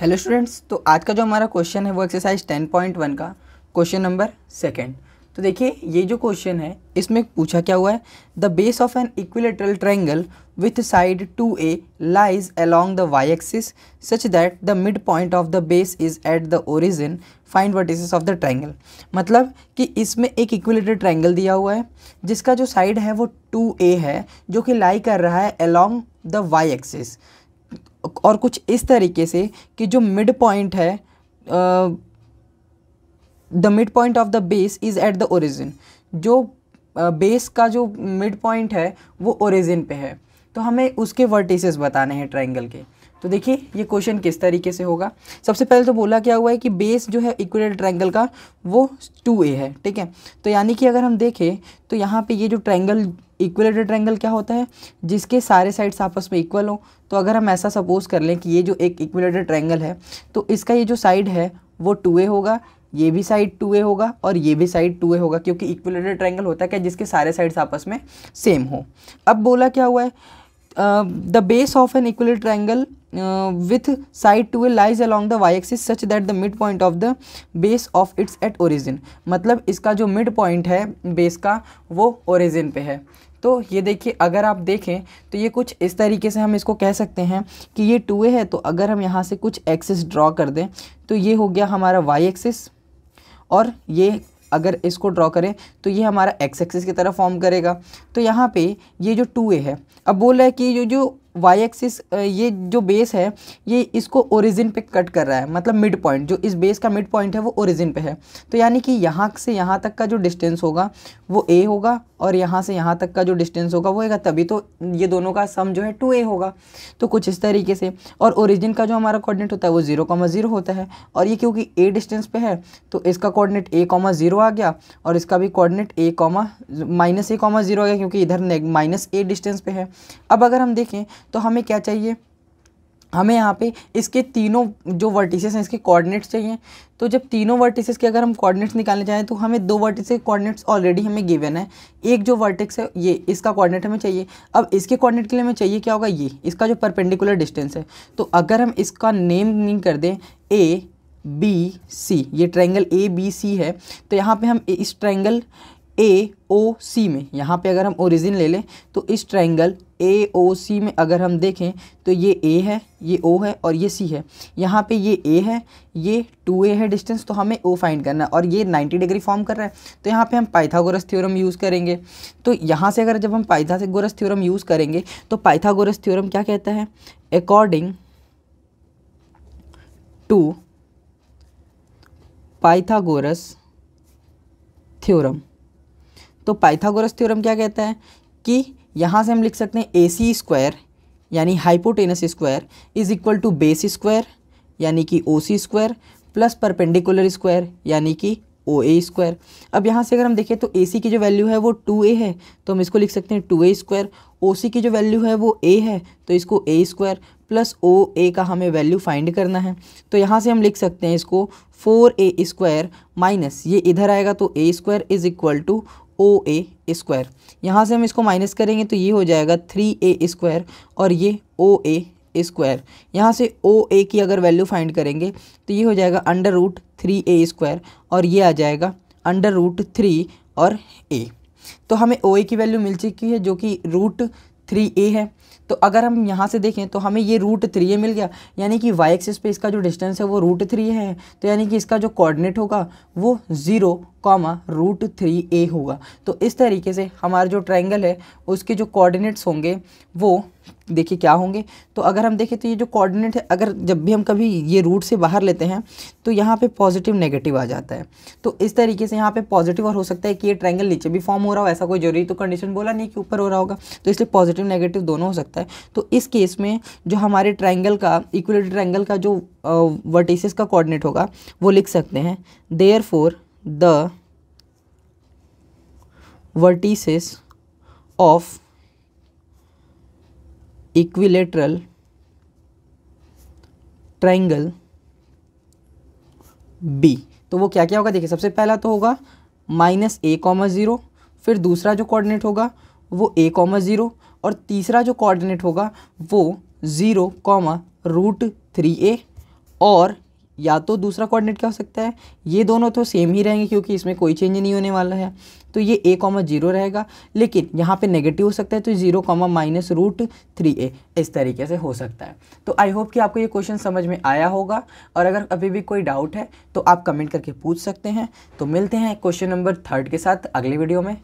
hello students तो आज का जो हमारा क्वेश्चन है वो एक्सरसाइज टेन पॉइंट वन का क्वेश्चन नंबर सेकेंड तो देखिए ये जो क्वेश्चन है इसमें पूछा क्या हुआ है the base of an equilateral triangle with side two A lies along the Y axis such that the mid point of the base is at the origin find vertices of the triangle मतलब कि इसमें एक equilateral triangle दिया हुआ है जिसका जो side है वो टू ए है जो कि लाई कर रहा है अलोंग द वाई एक्सिस और कुछ इस तरीके से कि जो मिड पॉइंट है the mid point of the base is at the origin जो बेस uh, का जो मिड पॉइंट है वो ओरिजिन पे है तो हमें उसके वर्टिसेस बताने हैं ट्राइंगल के तो देखिए ये क्वेश्चन किस तरीके से होगा सबसे पहले तो बोला क्या हुआ है कि बेस जो है इक्वेटल ट्रायंगल का वो टू ए है ठीक है तो यानी कि अगर हम देखें तो यहाँ पे ये जो ट्रायंगल इक्वेलेटेड ट्रैंगल क्या होता है जिसके सारे साइड्स आपस में इक्वल हो तो अगर हम ऐसा सपोज कर लें कि ये जो एक इक्वलेटेड ट्रैंगल है तो इसका ये जो साइड है वो टू ए होगा ये भी साइड टू ए होगा और ये भी साइड टू ए होगा क्योंकि इक्वेलेटेड ट्रैंगल होता है क्या जिसके सारे साइड्स आपस में सेम हो अब बोला क्या हुआ है the base of an equilateral triangle uh, with side 2a lies along the y axis such that the midpoint of the base of its at origin मतलब इसका जो मिड पॉइंट है बेस का वो ओरिजिन पे है तो ये देखिए अगर आप देखें तो ये कुछ इस तरीके से हम इसको कह सकते हैं कि ये टू ए है तो अगर हम यहाँ से कुछ एक्सिस ड्रॉ कर दें तो ये हो गया हमारा वाई एक्सिस और ये अगर इसको ड्रॉ करें तो ये हमारा एक्स एक्सिस की तरह फॉर्म करेगा तो यहाँ पे ये जो टू ए है अब बोल रहा है कि जो जो वाई एक्सिस ये जो बेस है ये इसको ओरिजिन पे कट कर रहा है मतलब मिड पॉइंट जो इस बेस का मिड पॉइंट है वो ओरिजिन पे है तो यानी कि यहाँ से यहाँ तक का जो डिस्टेंस होगा वो ए होगा और यहाँ से यहाँ तक का जो डिस्टेंस होगा वो होगा तभी तो ये दोनों का सम जो है टू ए होगा तो कुछ इस तरीके से और ओरिजिन का जो हमारा कोऑर्डिनेट होता है वो जीरो कॉमा ज़ीरो होता है और ये क्योंकि ए डिस्टेंस पे है तो इसका कोऑर्डिनेट ए कॉमा ज़ीरो आ गया और इसका भी coordinate A comma minus A comma zero आ गया क्योंकि इधर माइनस ए डिस्टेंस पे है अब अगर हम देखें तो हमें क्या चाहिए हमें यहाँ पे इसके तीनों जो वर्टिसेस हैं इसके कोऑर्डिनेट्स चाहिए तो जब तीनों वर्टिसेस के अगर हम कोऑर्डिनेट्स निकालने चाहें तो हमें दो वर्टिसेस कोऑर्डिनेट्स ऑलरेडी हमें गिवन है एक जो वर्टिक्स है ये इसका कोऑर्डिनेट हमें चाहिए अब इसके कोऑर्डिनेट के लिए हमें चाहिए क्या होगा ये इसका जो परपेंडिकुलर डिस्टेंस है तो अगर हम इसका नेम कर दें ए बी सी ये ट्रायंगल ए बी सी है तो यहाँ पे हम इस ट्रायंगल ए ओ सी में यहाँ पे अगर हम ओरिजिन ले लें तो इस ट्रायंगल ए ओ सी में अगर हम देखें तो ये ए है ये ओ है और ये सी है यहाँ पे ये ए है ये टू ए है डिस्टेंस तो हमें ओ फाइंड करना है और ये 90 डिग्री फॉर्म कर रहा है तो यहाँ पे हम पाइथागोरस थ्योरम यूज़ करेंगे तो यहाँ से अगर जब हम पाइथागोरस थ्योरम यूज़ करेंगे तो पाइथागोरस थ्योरम क्या कहता है अकॉर्डिंग टू पाइथागोरस थ्योरम तो पाइथागोरस थ्योरम क्या कहता है कि यहाँ से हम लिख सकते हैं ए सी स्क्वायर यानी hypotenuse square is equal to base square यानी कि O C square plus perpendicular square यानी कि ओ ए स्क्वायर अब यहाँ से अगर हम देखें तो ए सी की जो वैल्यू है वो टू ए है तो हम इसको लिख सकते हैं टू ए स्क्वायर ओ सी की जो वैल्यू है वो ए है तो इसको ए स्क्वायर प्लस ओ ए का हमें वैल्यू फाइंड करना है तो यहाँ से हम लिख सकते हैं इसको फोर ए स्क्वायर माइनस ये इधर आएगा तो A square is equal to O A square यहाँ से हम इसको माइनस करेंगे तो ये हो जाएगा थ्री ए स्क्वायर और ये ओ ए स्क्वायर यहाँ से ओ ए की अगर वैल्यू फाइंड करेंगे तो ये हो जाएगा under root three A square और ये आ जाएगा अंडर रूट थ्री और ए तो हमें ओ ए की वैल्यू मिल चुकी है जो कि रूट थ्री ए है तो अगर हम यहाँ से देखें तो हमें ये रूट थ्री ए मिल गया यानी कि वाई एक्सिस पे इसका जो डिस्टेंस है वो रूट थ्री ए है तो यानी कि इसका जो कोऑर्डिनेट होगा वो zero comma root three A होगा तो इस तरीके से हमारा जो ट्रायंगल है उसके जो कोऑर्डिनेट्स होंगे वो देखिए क्या होंगे तो अगर हम देखें तो ये जो कोऑर्डिनेट है अगर जब भी हम कभी ये रूट से बाहर लेते हैं तो यहाँ पे पॉजिटिव नेगेटिव आ जाता है तो इस तरीके से यहाँ पे पॉजिटिव और हो सकता है कि ये ट्रायंगल नीचे भी फॉर्म हो रहा हो ऐसा कोई जरूरी तो कंडीशन बोला नहीं कि ऊपर हो रहा होगा तो इसलिए पॉजिटिव नेगेटिव दोनों हो सकता है तो इस केस में जो हमारे ट्राइंगल का इक्वलेट ट्राइंगल का जो वर्टिसेस का कॉर्डिनेट होगा वो लिख सकते हैं therefore the vertices of equilateral triangle B तो वो क्या क्या होगा देखिए सबसे पहला तो होगा माइनस ए कॉमा ज़ीरो फिर दूसरा जो कोऑर्डिनेट होगा वो ए कॉमा ज़ीरो और तीसरा जो कोऑर्डिनेट होगा वो zero comma root three A और या तो दूसरा कोऑर्डिनेट क्या हो सकता है ये दोनों तो सेम ही रहेंगे क्योंकि इसमें कोई चेंज नहीं होने वाला है तो ये ए कॉमा जीरो रहेगा लेकिन यहाँ पे नेगेटिव हो सकता है तो zero comma minus root three A इस तरीके से हो सकता है तो आई होप कि आपको ये क्वेश्चन समझ में आया होगा और अगर अभी भी कोई डाउट है तो आप कमेंट करके पूछ सकते हैं तो मिलते हैं क्वेश्चन नंबर थर्ड के साथ अगले वीडियो में